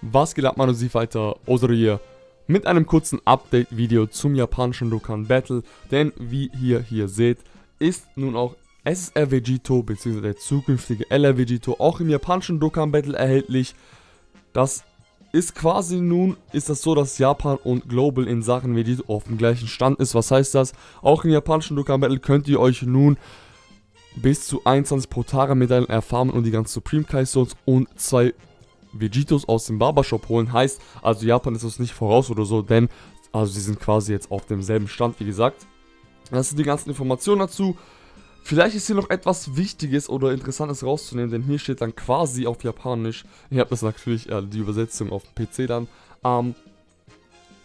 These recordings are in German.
Was geht ab, meine Siegfighter? Osoro hier. Mit einem kurzen Update-Video zum japanischen Dokkan Battle, denn wie ihr hier seht, ist nun auch SSR Vegito bzw. der zukünftige LR Vegito auch im japanischen Dokkan Battle erhältlich. Das ist quasi nun, ist das so, dass Japan und Global in Sachen Vegito auf dem gleichen Stand ist. Was heißt das? Auch im japanischen Dokkan Battle könnt ihr euch nun bis zu 21 Protara-Medaillen erfahren und die ganzen Supreme Kai Stones und zwei Vegetos aus dem Barbershop holen, heißt, also Japan ist uns nicht voraus oder so, denn, also sie sind quasi jetzt auf demselben Stand, wie gesagt. Das sind die ganzen Informationen dazu. Vielleicht ist hier noch etwas Wichtiges oder Interessantes rauszunehmen, denn hier steht dann quasi auf Japanisch, ihr habt das natürlich äh, die Übersetzung auf dem PC dann, ähm,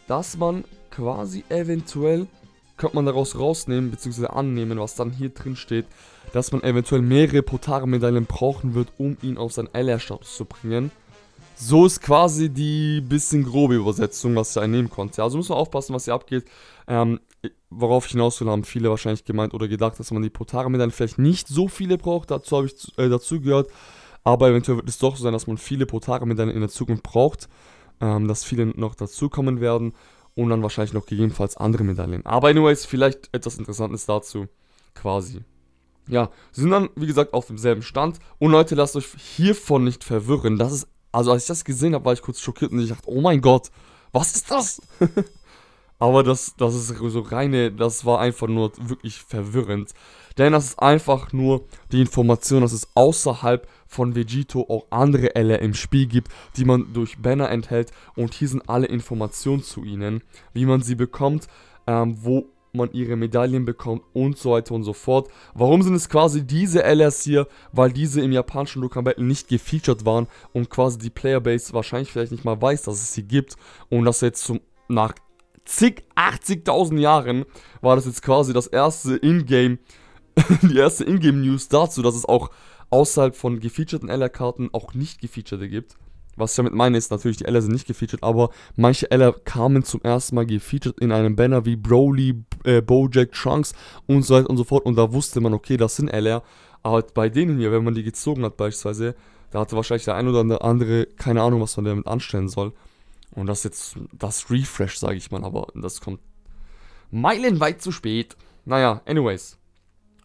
dass man quasi eventuell, könnte man daraus rausnehmen, bzw. annehmen, was dann hier drin steht, dass man eventuell mehrere Potare-Medaillen brauchen wird, um ihn auf seinen LR-Status zu bringen. So ist quasi die bisschen grobe Übersetzung, was ihr einnehmen konnte. Also muss man aufpassen, was hier abgeht. Ähm, worauf ich hinaus will, haben viele wahrscheinlich gemeint oder gedacht, dass man die Potara-Medaillen vielleicht nicht so viele braucht. Dazu habe ich äh, dazu gehört. Aber eventuell wird es doch so sein, dass man viele Potara-Medaillen in der Zukunft braucht. Ähm, dass viele noch dazukommen werden. Und dann wahrscheinlich noch gegebenenfalls andere Medaillen. Aber anyways, vielleicht etwas Interessantes dazu. Quasi. Ja, sind dann, wie gesagt, auf demselben Stand. Und Leute, lasst euch hiervon nicht verwirren. Das ist also als ich das gesehen habe, war ich kurz schockiert und ich dachte, oh mein Gott, was ist das? Aber das, das ist so reine, das war einfach nur wirklich verwirrend. Denn das ist einfach nur die Information, dass es außerhalb von Vegito auch andere Elle im Spiel gibt, die man durch Banner enthält. Und hier sind alle Informationen zu ihnen, wie man sie bekommt, ähm, wo man ihre Medaillen bekommt und so weiter und so fort. Warum sind es quasi diese LRs hier? Weil diese im japanischen Dokkan Battle nicht gefeatured waren und quasi die Playerbase wahrscheinlich vielleicht nicht mal weiß, dass es sie gibt und dass jetzt zum, nach zig, 80.000 Jahren war das jetzt quasi das erste Ingame, die erste Ingame News dazu, dass es auch außerhalb von gefeatureten LR-Karten auch nicht gefeaturte gibt. Was ich damit meine, ist natürlich, die Eller sind nicht gefeatured, aber manche LR kamen zum ersten Mal gefeatured in einem Banner wie Broly, äh, Bojack Trunks und so weiter und so fort. Und da wusste man, okay, das sind LR. Aber bei denen hier, wenn man die gezogen hat beispielsweise, da hatte wahrscheinlich der ein oder andere keine Ahnung, was man damit anstellen soll. Und das jetzt, das Refresh, sage ich mal, aber das kommt meilenweit zu spät. Naja, anyways.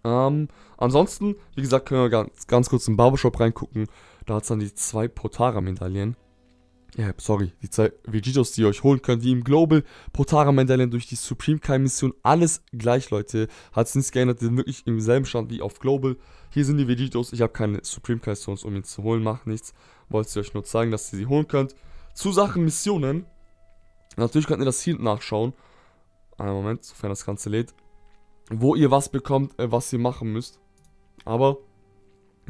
Ähm, ansonsten, wie gesagt, können wir ganz, ganz kurz im Barbershop reingucken. Da hat es dann die zwei Potara-Medaillen ja, sorry, die zwei Vegitos, die ihr euch holen könnt, wie im Global, Potara Mandalorian durch die Supreme Kai Mission, alles gleich, Leute. Hat es nichts geändert, die sind wirklich im selben Stand wie auf Global. Hier sind die Vegitos, ich habe keine Supreme Kai Stones, um ihn zu holen, macht nichts. Wollte ich euch nur zeigen, dass ihr sie holen könnt. Zu Sachen Missionen. Natürlich könnt ihr das hier nachschauen. Einen Moment, sofern das Ganze lädt. Wo ihr was bekommt, äh, was ihr machen müsst. Aber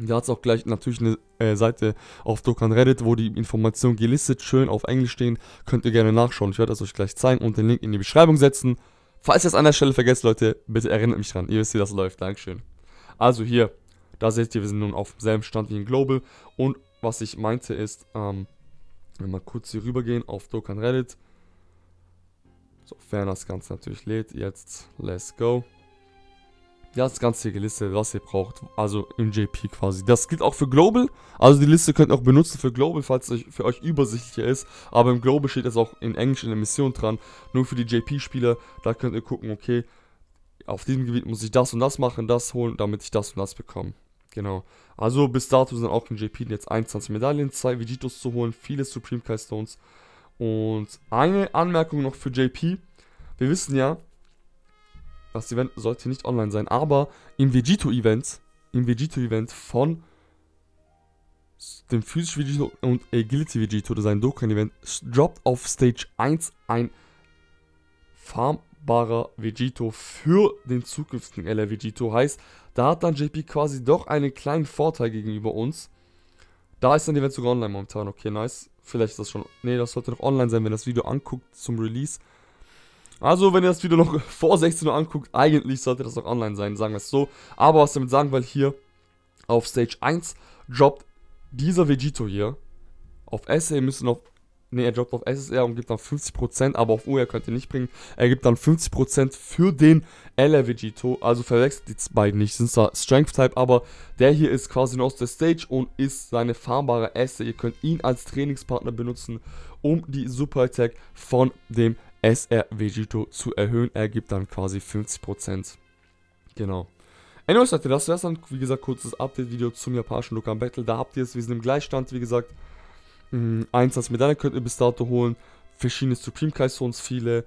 da hat es auch gleich natürlich eine äh, Seite auf Dokkan Reddit, wo die Informationen gelistet, schön auf Englisch stehen. Könnt ihr gerne nachschauen. Ich werde das euch gleich zeigen und den Link in die Beschreibung setzen. Falls ihr es an der Stelle vergesst, Leute, bitte erinnert mich dran. Ihr wisst, wie das läuft. Dankeschön. Also hier, da seht ihr, wir sind nun auf demselben Stand wie in Global. Und was ich meinte ist, ähm, wenn wir mal kurz hier rübergehen auf Dokkan Reddit. Sofern das Ganze natürlich lädt. Jetzt, let's go. Ja, das ganze hier, Liste, was ihr braucht. Also im JP quasi. Das gilt auch für Global. Also die Liste könnt ihr auch benutzen für Global, falls es für euch übersichtlicher ist. Aber im Global steht das auch in Englisch in der Mission dran. Nur für die JP-Spieler, da könnt ihr gucken, okay, auf diesem Gebiet muss ich das und das machen, das holen, damit ich das und das bekomme. Genau. Also bis dato sind auch in JP jetzt 21 Medaillen, 2 Vegitos zu holen, viele Supreme Kai Stones. Und eine Anmerkung noch für JP. Wir wissen ja, das Event sollte nicht online sein, aber im Vegito-Event, im Vegito-Event von dem Physisch Vegito und Agility Vegito, das ist ein Dokkan-Event, droppt auf Stage 1 ein farmbarer Vegito für den zukünftigen LR Vegito. Heißt, da hat dann JP quasi doch einen kleinen Vorteil gegenüber uns. Da ist dann Event sogar online momentan. Okay, nice. Vielleicht ist das schon. Ne, das sollte noch online sein, wenn das Video anguckt zum Release. Also, wenn ihr das Video noch vor 16 Uhr anguckt, eigentlich sollte das noch online sein, sagen wir es so. Aber was damit sagen, weil hier auf Stage 1 droppt dieser Vegito hier. Auf SA müssen auf. Ne, er droppt auf SSR und gibt dann 50%, aber auf UR könnt ihr nicht bringen. Er gibt dann 50% für den LR Vegito. Also verwechselt die beiden nicht. Sind zwar Strength Type, aber der hier ist quasi nur aus der Stage und ist seine farmbare Esse. Ihr könnt ihn als Trainingspartner benutzen, um die Super Attack von dem SR Vegito zu erhöhen. Er gibt dann quasi 50%. Genau. Anyways, Leute, das wäre dann. Wie gesagt, kurzes Update-Video zum japanischen Dokkan Battle. Da habt ihr es. Wir sind im Gleichstand, wie gesagt. Mh, mm, eins als Medaille könnt ihr bis dato holen. Verschiedene Supreme Kai Zones, viele.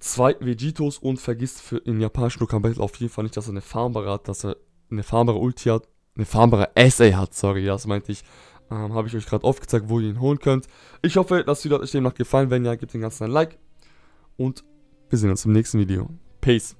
Zwei Vegitos und vergisst für den japanischen Dokkan Battle auf jeden Fall nicht, dass er eine farmbare hat, dass er eine farmbare Ulti hat. Eine farmbare SA hat, sorry, das meinte ich. Ähm, Habe ich euch gerade aufgezeigt, wo ihr ihn holen könnt. Ich hoffe, das Video hat euch demnach gefallen. Wenn ja, gebt den Ganzen ein Like und wir sehen uns im nächsten Video. Peace.